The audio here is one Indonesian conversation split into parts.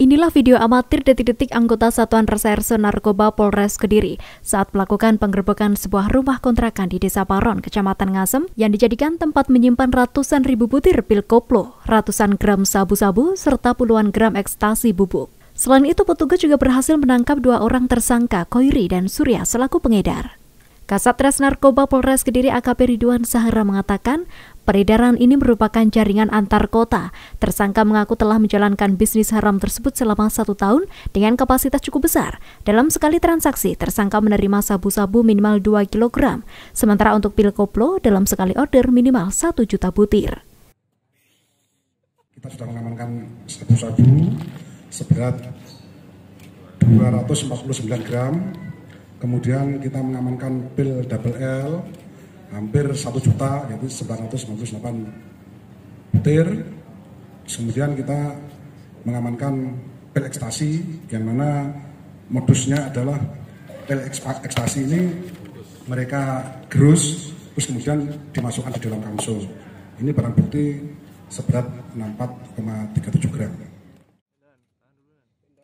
Inilah video amatir detik-detik anggota Satuan Reserse Narkoba Polres Kediri saat melakukan penggerbekan sebuah rumah kontrakan di Desa Paron, Kecamatan Ngasem, yang dijadikan tempat menyimpan ratusan ribu butir pil koplo, ratusan gram sabu-sabu, serta puluhan gram ekstasi bubuk. Selain itu, petugas juga berhasil menangkap dua orang tersangka, Koiri dan Surya, selaku pengedar. Kasatres Narkoba Polres Kediri AKP Ridwan Sahara mengatakan, Peredaran ini merupakan jaringan antar kota. Tersangka mengaku telah menjalankan bisnis haram tersebut selama satu tahun dengan kapasitas cukup besar. Dalam sekali transaksi, tersangka menerima sabu-sabu minimal 2 kg. Sementara untuk pil koplo, dalam sekali order minimal 1 juta butir. Kita sudah mengamankan sabu-sabu seberat 249 gram. Kemudian kita mengamankan pil double L hampir 1 juta yaitu 998 butir kemudian kita mengamankan pil ekstasi yang mana modusnya adalah pil ekstasi ini mereka gerus terus kemudian dimasukkan di dalam kamsul ini barang bukti seberat 64,37 gram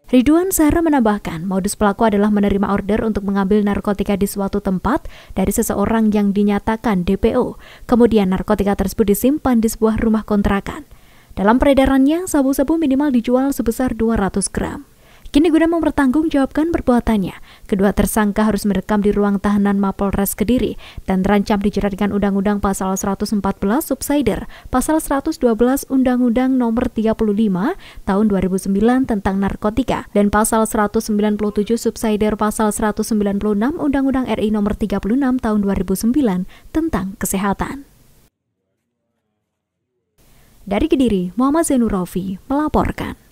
Ridwan Zahra menambahkan, modus pelaku adalah menerima order untuk mengambil narkotika di suatu tempat dari seseorang yang dinyatakan DPO. Kemudian narkotika tersebut disimpan di sebuah rumah kontrakan. Dalam peredarannya, sabu-sabu minimal dijual sebesar 200 gram. Kini guna mempertanggungjawabkan perbuatannya, kedua tersangka harus merekam di ruang tahanan Mapolres Kediri dan terancam dijeratkan Undang-Undang Pasal 114 Subsider, Pasal 112 Undang-Undang Nomor 35 Tahun 2009 tentang Narkotika, dan Pasal 197 Subsider Pasal 196 Undang-Undang RI Nomor 36 Tahun 2009 tentang Kesehatan. Dari Kediri, Muhammad Zenurofi melaporkan.